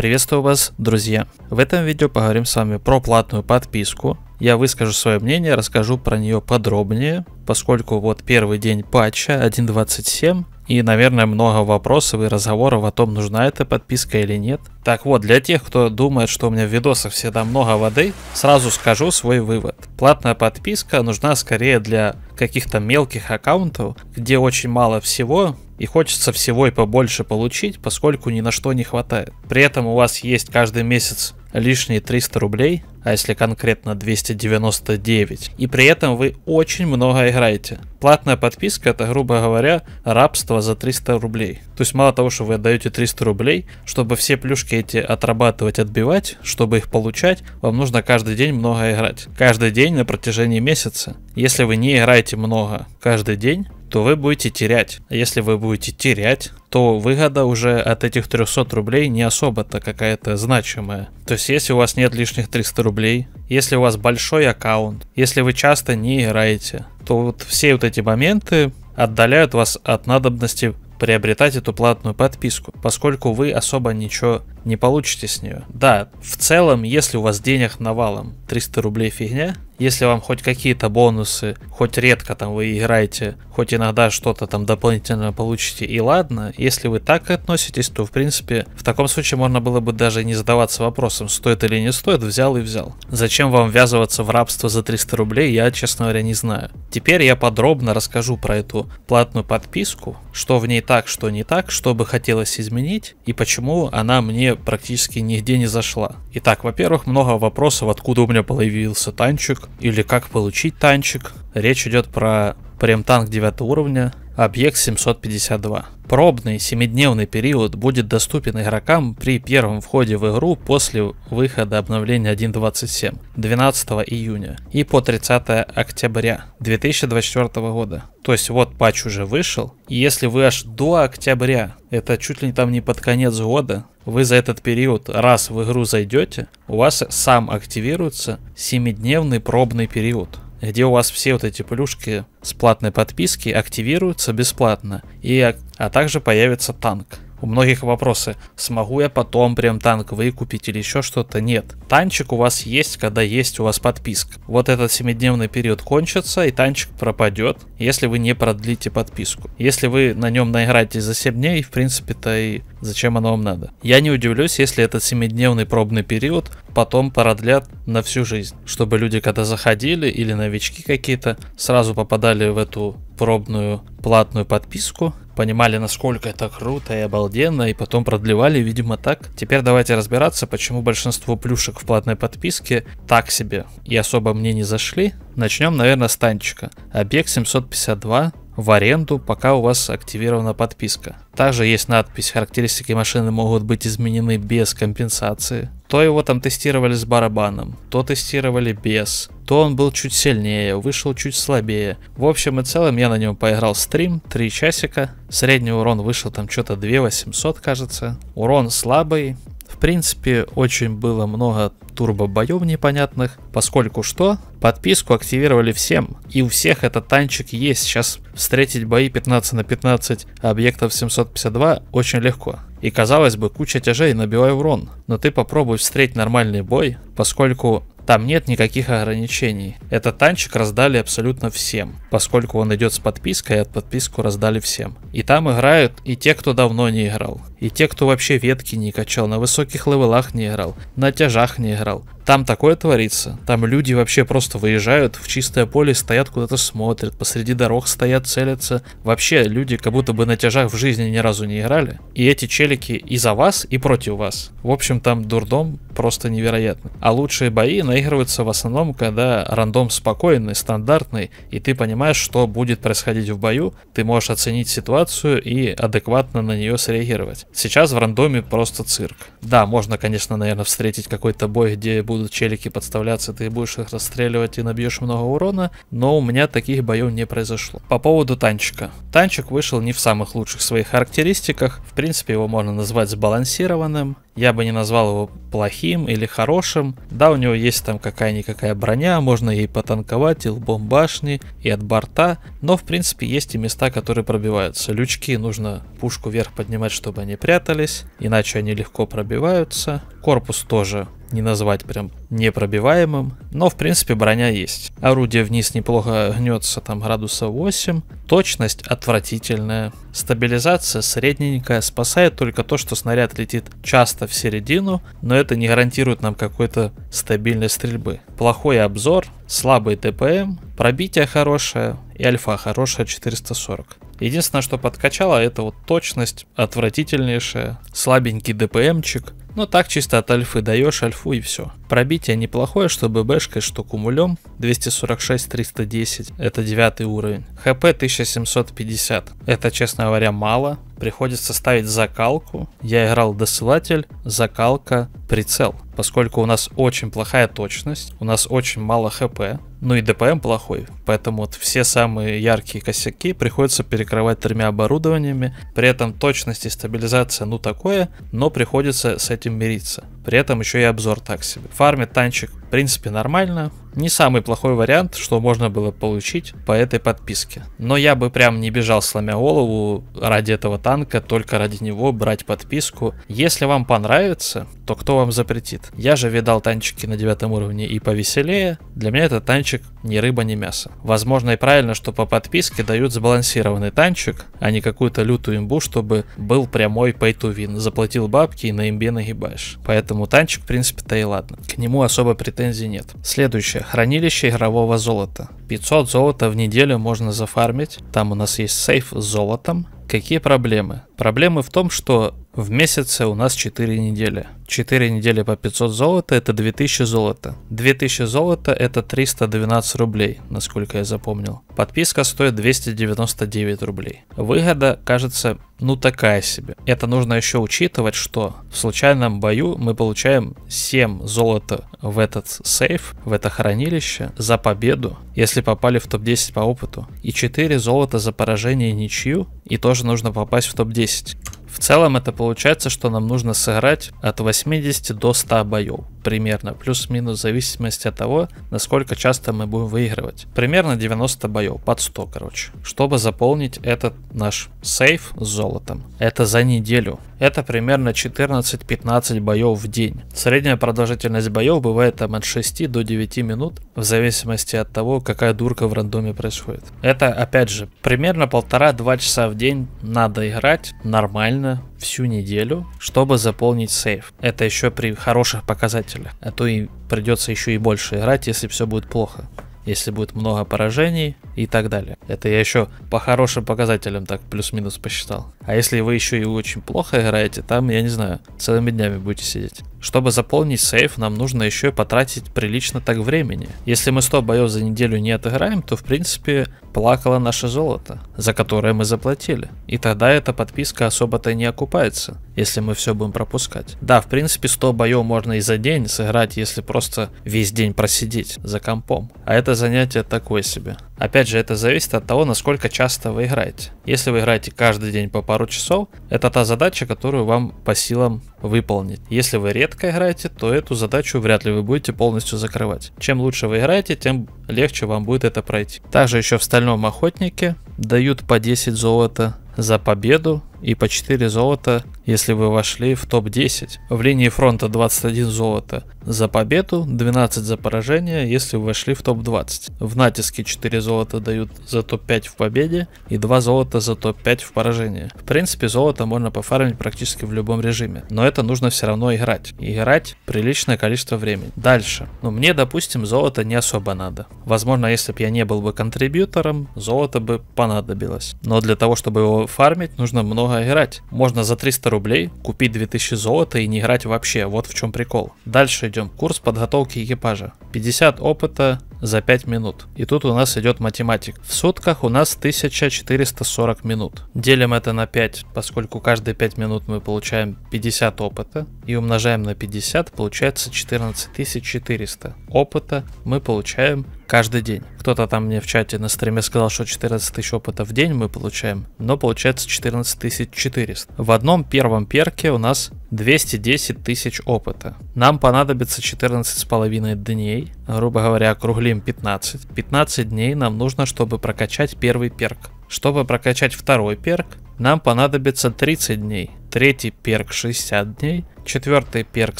Приветствую вас, друзья! В этом видео поговорим с вами про платную подписку. Я выскажу свое мнение, расскажу про нее подробнее, поскольку вот первый день патча 1.27 и, наверное, много вопросов и разговоров о том, нужна эта подписка или нет. Так вот, для тех, кто думает, что у меня в видосах всегда много воды, сразу скажу свой вывод. Платная подписка нужна скорее для каких-то мелких аккаунтов, где очень мало всего, и хочется всего и побольше получить, поскольку ни на что не хватает. При этом у вас есть каждый месяц лишние 300 рублей, а если конкретно 299, и при этом вы очень много играете. Платная подписка это, грубо говоря, рабство за 300 рублей. То есть мало того, что вы отдаете 300 рублей, чтобы все плюшки эти отрабатывать, отбивать, чтобы их получать, вам нужно каждый день много играть. Каждый день на протяжении месяца. Если вы не играете много каждый день, то вы будете терять. А если вы будете терять, то выгода уже от этих 300 рублей не особо-то какая-то значимая. То есть если у вас нет лишних 300 рублей, если у вас большой аккаунт, если вы часто не играете, то вот все вот эти моменты отдаляют вас от надобности приобретать эту платную подписку, поскольку вы особо ничего не получите с нее. Да, в целом, если у вас денег навалом 300 рублей фигня, если вам хоть какие-то бонусы, хоть редко там вы играете, хоть иногда что-то там дополнительно получите, и ладно. Если вы так относитесь, то в принципе в таком случае можно было бы даже не задаваться вопросом, стоит или не стоит, взял и взял. Зачем вам ввязываться в рабство за 300 рублей, я, честно говоря, не знаю. Теперь я подробно расскажу про эту платную подписку, что в ней так, что не так, что бы хотелось изменить и почему она мне практически нигде не зашла. Итак, во-первых, много вопросов, откуда у меня появился танчик, или как получить танчик. Речь идет про прем танк 9 уровня, Объект 752. Пробный семидневный период будет доступен игрокам при первом входе в игру после выхода обновления 1.27 12 июня и по 30 октября 2024 года. То есть вот патч уже вышел, и если вы аж до октября, это чуть ли не там не под конец года, вы за этот период раз в игру зайдете, у вас сам активируется семидневный пробный период где у вас все вот эти плюшки с платной подписки активируются бесплатно, и, а, а также появится танк у многих вопросы, смогу я потом прям танк выкупить или еще что-то? Нет. Танчик у вас есть, когда есть у вас подписка. Вот этот 7-дневный период кончится и танчик пропадет, если вы не продлите подписку. Если вы на нем наиграетесь за 7 дней, в принципе-то и зачем оно вам надо. Я не удивлюсь, если этот 7-дневный пробный период потом продлят на всю жизнь, чтобы люди, когда заходили или новички какие-то, сразу попадали в эту пробную платную подписку, понимали, насколько это круто и обалденно, и потом продлевали, видимо, так. Теперь давайте разбираться, почему большинство плюшек в платной подписке так себе и особо мне не зашли. Начнем, наверное, с танчика. Объект 752 в аренду, пока у вас активирована подписка. Также есть надпись «Характеристики машины могут быть изменены без компенсации». То его там тестировали с барабаном, то тестировали без, то он был чуть сильнее, вышел чуть слабее. В общем и целом я на нем поиграл стрим 3 часика, средний урон вышел там что-то 2800 кажется, урон слабый, в принципе, очень было много турбо боев непонятных, поскольку что? Подписку активировали всем, и у всех этот танчик есть. Сейчас встретить бои 15 на 15 объектов 752 очень легко. И казалось бы, куча тяжей, набивай урон, но ты попробуй встретить нормальный бой, поскольку там нет никаких ограничений. Этот танчик раздали абсолютно всем, поскольку он идет с подпиской, и а от подписку раздали всем. И там играют и те, кто давно не играл, и те, кто вообще ветки не качал, на высоких левелах не играл, на тяжах не играл. Там такое творится. Там люди вообще просто выезжают в чистое поле, стоят куда-то смотрят, посреди дорог стоят, целятся. Вообще люди как будто бы на тяжах в жизни ни разу не играли. И эти челики и за вас, и против вас. В общем, там дурдом просто невероятный. А лучшие бои наигрываются в основном, когда рандом спокойный, стандартный, и ты понимаешь, что будет происходить в бою, ты можешь оценить ситуацию и адекватно на нее среагировать. Сейчас в рандоме просто цирк. Да, можно, конечно, наверное, встретить какой-то бой, где будут будут челики подставляться, ты будешь их расстреливать и набьешь много урона, но у меня таких боев не произошло. По поводу танчика. Танчик вышел не в самых лучших своих характеристиках, в принципе его можно назвать сбалансированным, я бы не назвал его плохим или хорошим. Да, у него есть там какая-никакая броня, можно ей потанковать и лбом башни, и от борта, но в принципе есть и места, которые пробиваются. Лючки нужно пушку вверх поднимать, чтобы они прятались, иначе они легко пробиваются. Корпус тоже не назвать прям непробиваемым, но в принципе броня есть. Орудие вниз неплохо гнется, там градуса 8. Точность отвратительная. Стабилизация средненькая, спасает только то, что снаряд летит часто в середину, но это не гарантирует нам какой-то стабильной стрельбы. Плохой обзор, слабый ТПМ, пробитие хорошее и альфа хорошая 440. Единственное, что подкачало, это вот точность отвратительнейшая, слабенький ДПМчик, но ну, так чисто от альфы даешь альфу и все. Пробитие неплохое, что ББшкой, что кумулем. 246-310, это 9 уровень. ХП 1750, это, честно говоря, мало. Приходится ставить закалку. Я играл досылатель, закалка, прицел. Поскольку у нас очень плохая точность, у нас очень мало хп, ну и ДПМ плохой, поэтому вот все самые яркие косяки приходится перекрывать тремя оборудованиями, при этом точность и стабилизация ну такое, но приходится с этим мириться. При этом еще и обзор так себе фармит танчик, в принципе, нормально. Не самый плохой вариант, что можно было получить по этой подписке. Но я бы прям не бежал сломя голову ради этого танка, только ради него брать подписку. Если вам понравится, то кто вам запретит? Я же видал танчики на девятом уровне и повеселее. Для меня этот танчик ни рыба, ни мясо. Возможно и правильно, что по подписке дают сбалансированный танчик, а не какую-то лютую имбу, чтобы был прямой pay to win. Заплатил бабки и на имбе нагибаешь. Поэтому танчик, в принципе-то и ладно. К нему особо претензий нет. Следующее Следующее. Хранилище игрового золота. 500 золота в неделю можно зафармить. Там у нас есть сейф с золотом. Какие проблемы? Проблемы в том, что в месяце у нас 4 недели. 4 недели по 500 золота это 2000 золота. 2000 золота это 312 рублей, насколько я запомнил. Подписка стоит 299 рублей. Выгода кажется ну такая себе. Это нужно еще учитывать, что в случайном бою мы получаем 7 золота в этот сейф, в это хранилище за победу, если попали в топ-10 по опыту, и 4 золота за поражение и ничью, и тоже нужно попасть в топ-10 целом это получается, что нам нужно сыграть от 80 до 100 боев. Примерно, плюс-минус, в зависимости от того, насколько часто мы будем выигрывать. Примерно 90 боев, под 100, короче. Чтобы заполнить этот наш сейф с золотом. Это за неделю. Это примерно 14-15 боев в день. Средняя продолжительность боев бывает там от 6 до 9 минут, в зависимости от того, какая дурка в рандоме происходит. Это, опять же, примерно полтора-два часа в день надо играть нормально, нужно всю неделю, чтобы заполнить сейф. Это еще при хороших показателях. А то и придется еще и больше играть, если все будет плохо. Если будет много поражений и так далее. Это я еще по хорошим показателям так плюс-минус посчитал. А если вы еще и очень плохо играете, там, я не знаю, целыми днями будете сидеть. Чтобы заполнить сейф, нам нужно еще и потратить прилично так времени. Если мы 100 боев за неделю не отыграем, то в принципе плакало наше золото, за которое мы заплатили. И тогда эта подписка особо-то не окупается, если мы все будем пропускать. Да, в принципе 100 боев можно и за день сыграть, если просто весь день просидеть за компом. А это занятие такое себе. Опять же, это зависит от того, насколько часто вы играете. Если вы играете каждый день по пару часов, это та задача, которую вам по силам выполнить. Если вы редко играете, то эту задачу вряд ли вы будете полностью закрывать. Чем лучше вы играете, тем легче вам будет это пройти. Также еще в стальном охотнике дают по 10 золота за победу и по 4 золота, если вы вошли в топ-10. В линии фронта 21 золото за победу, 12 за поражение, если вы вошли в топ-20. В натиске 4 золота дают за топ-5 в победе и 2 золота за топ-5 в поражении. В принципе, золото можно пофармить практически в любом режиме, но это нужно все равно играть. И играть приличное количество времени. Дальше. Ну, мне, допустим, золото не особо надо. Возможно, если бы я не был бы контрибьютором, золото бы понадобилось. Но для того, чтобы его фармить, нужно много играть. Можно за 300 рублей купить 2000 золота и не играть вообще, вот в чем прикол. Дальше идем, курс подготовки экипажа. 50 опыта, за 5 минут. И тут у нас идет математик. В сутках у нас 1440 минут. Делим это на 5, поскольку каждые 5 минут мы получаем 50 опыта. И умножаем на 50, получается 14400 опыта мы получаем каждый день. Кто-то там мне в чате на стриме сказал, что 14 тысяч опыта в день мы получаем, но получается 14 В одном первом перке у нас 210 тысяч опыта. Нам понадобится 14,5 дней, грубо говоря, округлим 15. 15 дней нам нужно, чтобы прокачать первый перк. Чтобы прокачать второй перк, нам понадобится 30 дней, третий перк 60 дней, четвертый перк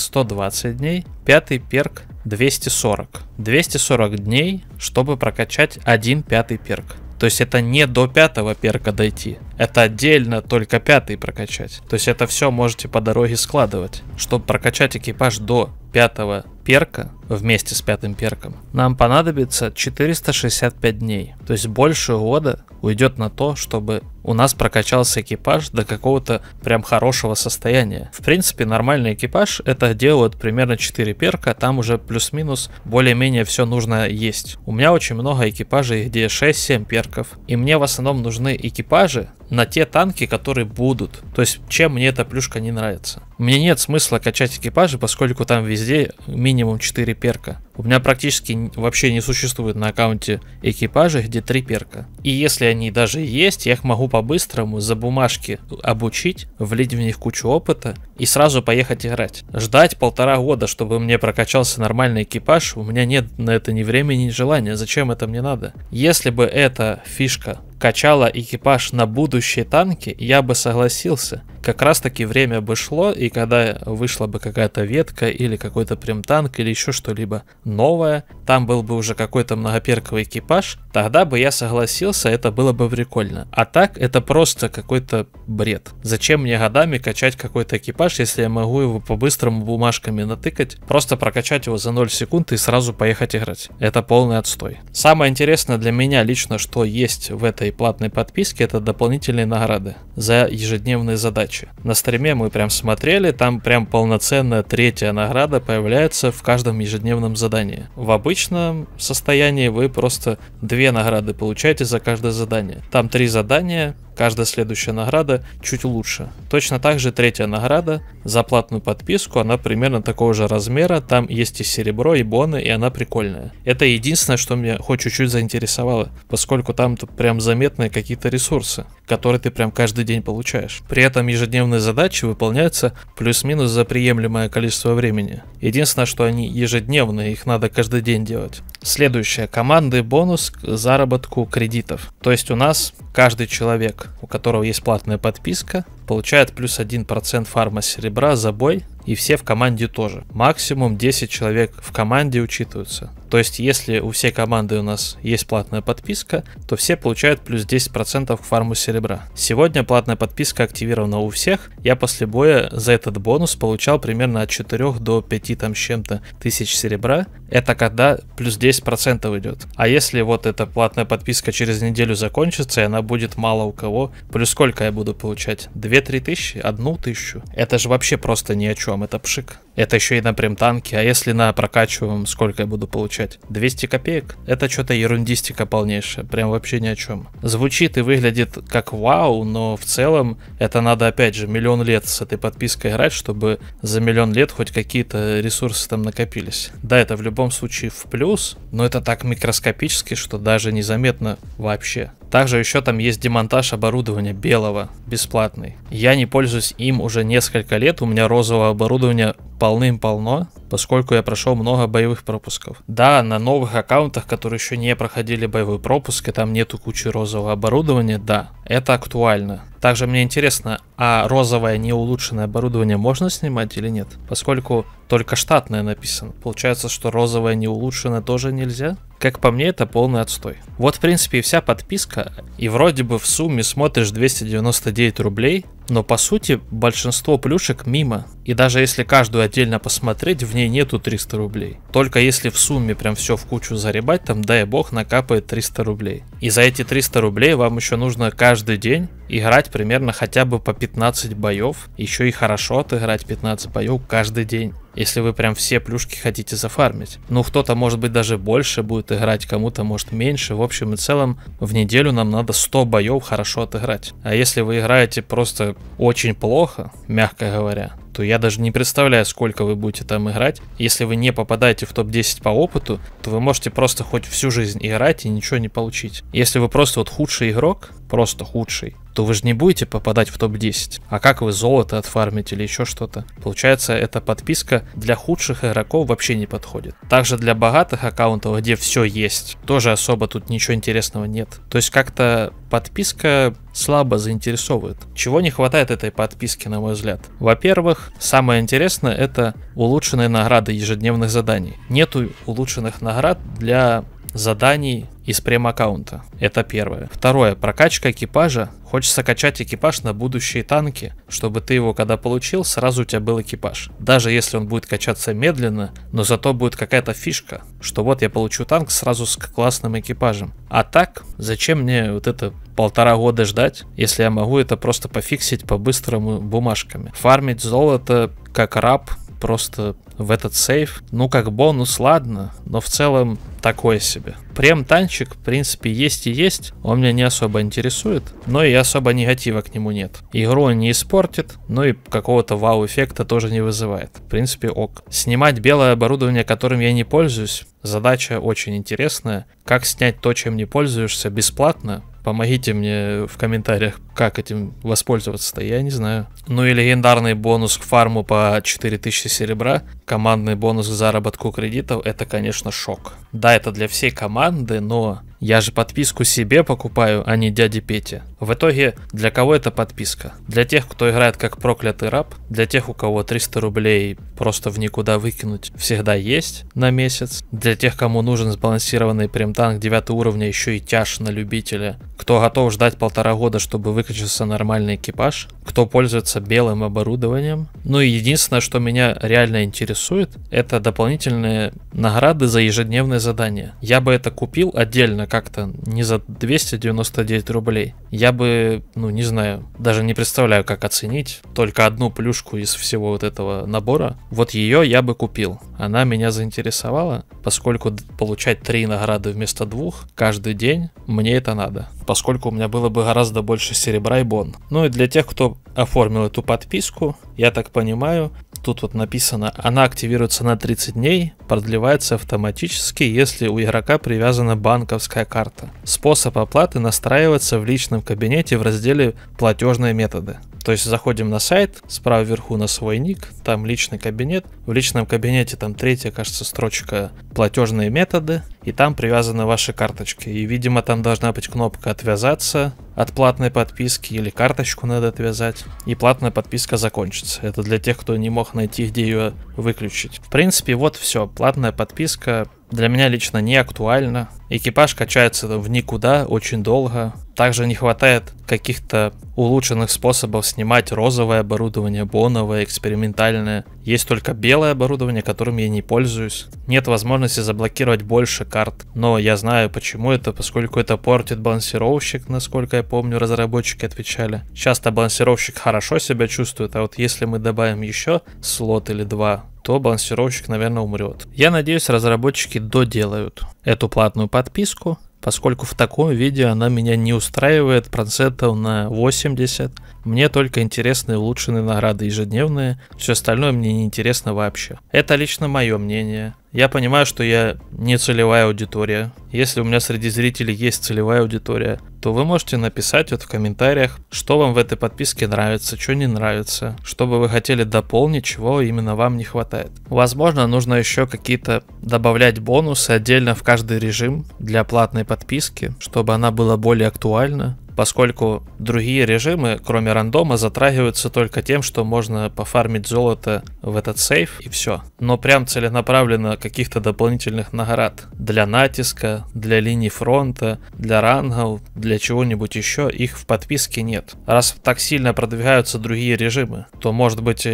120 дней, пятый перк 240. 240 дней, чтобы прокачать один пятый перк. То есть это не до пятого перка дойти. Это отдельно только пятый прокачать. То есть это все можете по дороге складывать, чтобы прокачать экипаж до пятого перка вместе с пятым перком нам понадобится 465 дней. То есть больше года уйдет на то, чтобы у нас прокачался экипаж до какого-то прям хорошего состояния. В принципе, нормальный экипаж это делают примерно 4 перка, там уже плюс-минус более-менее все нужно есть. У меня очень много экипажей, где 6-7 перков, и мне в основном нужны экипажи, на те танки, которые будут. То есть, чем мне эта плюшка не нравится. Мне нет смысла качать экипажи, поскольку там везде минимум 4 перка. У меня практически вообще не существует на аккаунте экипажа, где 3 перка. И если они даже есть, я их могу по-быстрому за бумажки обучить, влить в них кучу опыта и сразу поехать играть. Ждать полтора года, чтобы мне прокачался нормальный экипаж, у меня нет на это ни времени, ни желания. Зачем это мне надо? Если бы эта фишка качала экипаж на будущие танки, я бы согласился. Как раз таки время бы шло, и когда вышла бы какая-то ветка или какой-то прям танк или еще что-либо новое, там был бы уже какой-то многоперковый экипаж, тогда бы я согласился, это было бы прикольно. А так это просто какой-то бред. Зачем мне годами качать какой-то экипаж, если я могу его по-быстрому бумажками натыкать, просто прокачать его за 0 секунд и сразу поехать играть. Это полный отстой. Самое интересное для меня лично, что есть в этой и платной подписки это дополнительные награды за ежедневные задачи. На стриме мы прям смотрели, там прям полноценная третья награда появляется в каждом ежедневном задании. В обычном состоянии вы просто две награды получаете за каждое задание. Там три задания, Каждая следующая награда чуть лучше. Точно так же третья награда за платную подписку, она примерно такого же размера, там есть и серебро, и боны, и она прикольная. Это единственное, что меня хоть чуть-чуть заинтересовало, поскольку там прям заметные какие-то ресурсы, которые ты прям каждый день получаешь. При этом ежедневные задачи выполняются плюс-минус за приемлемое количество времени. Единственное, что они ежедневные, их надо каждый день делать. Следующая Команды бонус к заработку кредитов. То есть у нас каждый человек у которого есть платная подписка, получает плюс 1% фарма серебра за бой и все в команде тоже. Максимум 10 человек в команде учитываются. То есть, если у всей команды у нас есть платная подписка, то все получают плюс 10% к фарму серебра. Сегодня платная подписка активирована у всех. Я после боя за этот бонус получал примерно от 4 до 5 там с чем-то тысяч серебра. Это когда плюс 10% идет. А если вот эта платная подписка через неделю закончится, и она будет мало у кого, плюс сколько я буду получать? 2-3 тысячи? Одну тысячу? Это же вообще просто ни о чем вам это пшик. Это еще и на прям танке а если на прокачиваем, сколько я буду получать? 200 копеек? Это что-то ерундистика полнейшая, прям вообще ни о чем. Звучит и выглядит как вау, но в целом это надо опять же миллион лет с этой подпиской играть, чтобы за миллион лет хоть какие-то ресурсы там накопились. Да, это в любом случае в плюс, но это так микроскопически, что даже незаметно вообще. Также еще там есть демонтаж оборудования белого, бесплатный. Я не пользуюсь им уже несколько лет, у меня розового оборудования полным-полно, поскольку я прошел много боевых пропусков. Да, на новых аккаунтах, которые еще не проходили боевой пропуск, и там нету кучи розового оборудования, да, это актуально. Также мне интересно, а розовое неулучшенное оборудование можно снимать или нет? Поскольку только штатное написано. Получается, что розовое неулучшенное тоже нельзя? Как по мне, это полный отстой. Вот, в принципе, и вся подписка. И вроде бы в сумме смотришь 299 рублей, но по сути большинство плюшек мимо. И даже если каждую отдельно посмотреть, в ней нету 300 рублей. Только если в сумме прям все в кучу заребать, там дай бог накапает 300 рублей. И за эти 300 рублей вам еще нужно каждый день играть примерно хотя бы по 15 боев. Еще и хорошо отыграть 15 боев каждый день если вы прям все плюшки хотите зафармить. Ну, кто-то, может быть, даже больше будет играть, кому-то, может, меньше. В общем и целом, в неделю нам надо 100 боев хорошо отыграть. А если вы играете просто очень плохо, мягко говоря, то я даже не представляю, сколько вы будете там играть. Если вы не попадаете в топ-10 по опыту, то вы можете просто хоть всю жизнь играть и ничего не получить. Если вы просто вот худший игрок, просто худший, то вы же не будете попадать в топ-10. А как вы золото отфармите или еще что-то? Получается, эта подписка для худших игроков вообще не подходит. Также для богатых аккаунтов, где все есть, тоже особо тут ничего интересного нет. То есть как-то подписка слабо заинтересовывает. Чего не хватает этой подписки, на мой взгляд? Во-первых, самое интересное это улучшенные награды ежедневных заданий. Нету улучшенных наград для заданий из прем-аккаунта. Это первое. Второе. Прокачка экипажа. Хочется качать экипаж на будущие танки, чтобы ты его, когда получил, сразу у тебя был экипаж. Даже если он будет качаться медленно, но зато будет какая-то фишка, что вот я получу танк сразу с классным экипажем. А так, зачем мне вот это полтора года ждать, если я могу это просто пофиксить по-быстрому бумажками. Фармить золото как раб просто в этот сейф. Ну, как бонус, ладно, но в целом такое себе. Прем-танчик, в принципе, есть и есть. Он меня не особо интересует, но и особо негатива к нему нет. Игру он не испортит, но и какого-то вау-эффекта тоже не вызывает. В принципе, ок. Снимать белое оборудование, которым я не пользуюсь, задача очень интересная. Как снять то, чем не пользуешься, бесплатно? Помогите мне в комментариях, как этим воспользоваться-то, я не знаю. Ну и легендарный бонус к фарму по 4000 серебра, командный бонус к заработку кредитов, это, конечно, шок. Да, это для всей команды, но я же подписку себе покупаю, а не дяде Пете. В итоге, для кого эта подписка? Для тех, кто играет как проклятый раб, для тех, у кого 300 рублей просто в никуда выкинуть всегда есть на месяц, для тех, кому нужен сбалансированный премтанк 9 уровня, еще и тяж на любителя, кто готов ждать полтора года, чтобы выкачался нормальный экипаж, кто пользуется белым оборудованием. Ну и единственное, что меня реально интересует, это дополнительные награды за ежедневные задания. Я бы это купил отдельно как-то не за 299 рублей. Я бы, ну не знаю, даже не представляю, как оценить. Только одну плюшку из всего вот этого набора. Вот ее я бы купил. Она меня заинтересовала, поскольку получать три награды вместо двух каждый день мне это надо. Поскольку у меня было бы гораздо больше серебра и бон. Ну и для тех, кто оформил эту подписку, я так понимаю, тут вот написано, она активируется на 30 дней, продлевается автоматически, если у игрока привязана банковская карта. Способ оплаты настраивается в личном кабинете в разделе «Платежные методы». То есть заходим на сайт, справа вверху на свой ник, там личный кабинет. В личном кабинете там третья, кажется, строчка «Платежные методы», и там привязаны ваши карточки. И, видимо, там должна быть кнопка «Отвязаться», от платной подписки или карточку надо отвязать, и платная подписка закончится. Это для тех, кто не мог найти, где ее выключить. В принципе, вот все. Платная подписка для меня лично не актуально. Экипаж качается в никуда очень долго. Также не хватает каких-то улучшенных способов снимать розовое оборудование, боновое, экспериментальное. Есть только белое оборудование, которым я не пользуюсь. Нет возможности заблокировать больше карт. Но я знаю, почему это, поскольку это портит балансировщик, насколько я помню, разработчики отвечали. Часто балансировщик хорошо себя чувствует, а вот если мы добавим еще слот или два то балансировщик, наверное, умрет. Я надеюсь, разработчики доделают эту платную подписку, поскольку в таком виде она меня не устраивает процентов на 80. Мне только интересны улучшенные награды ежедневные, все остальное мне не интересно вообще. Это лично мое мнение. Я понимаю, что я не целевая аудитория. Если у меня среди зрителей есть целевая аудитория, то вы можете написать вот в комментариях, что вам в этой подписке нравится, что не нравится, что бы вы хотели дополнить, чего именно вам не хватает. Возможно, нужно еще какие-то добавлять бонусы отдельно в каждый режим для платной подписки, чтобы она была более актуальна поскольку другие режимы, кроме рандома, затрагиваются только тем, что можно пофармить золото в этот сейф и все. Но прям целенаправленно каких-то дополнительных наград для натиска, для линий фронта, для рангов, для чего-нибудь еще, их в подписке нет. Раз так сильно продвигаются другие режимы, то может быть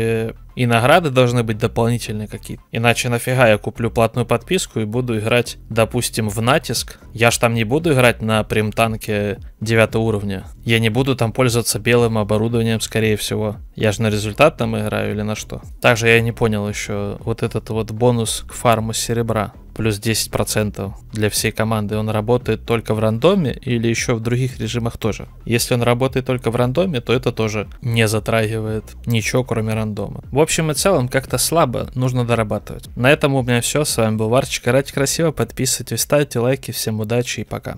и награды должны быть дополнительные какие-то. Иначе нафига я куплю платную подписку и буду играть, допустим, в натиск. Я ж там не буду играть на прем-танке 9 уровня. Я не буду там пользоваться белым оборудованием, скорее всего. Я же на результат там играю или на что? Также я не понял еще вот этот вот бонус к фарму серебра плюс 10% для всей команды, он работает только в рандоме или еще в других режимах тоже? Если он работает только в рандоме, то это тоже не затрагивает ничего, кроме рандома. В общем и целом, как-то слабо, нужно дорабатывать. На этом у меня все, с вами был Варчик, играйте красиво, подписывайтесь, ставьте лайки, всем удачи и пока.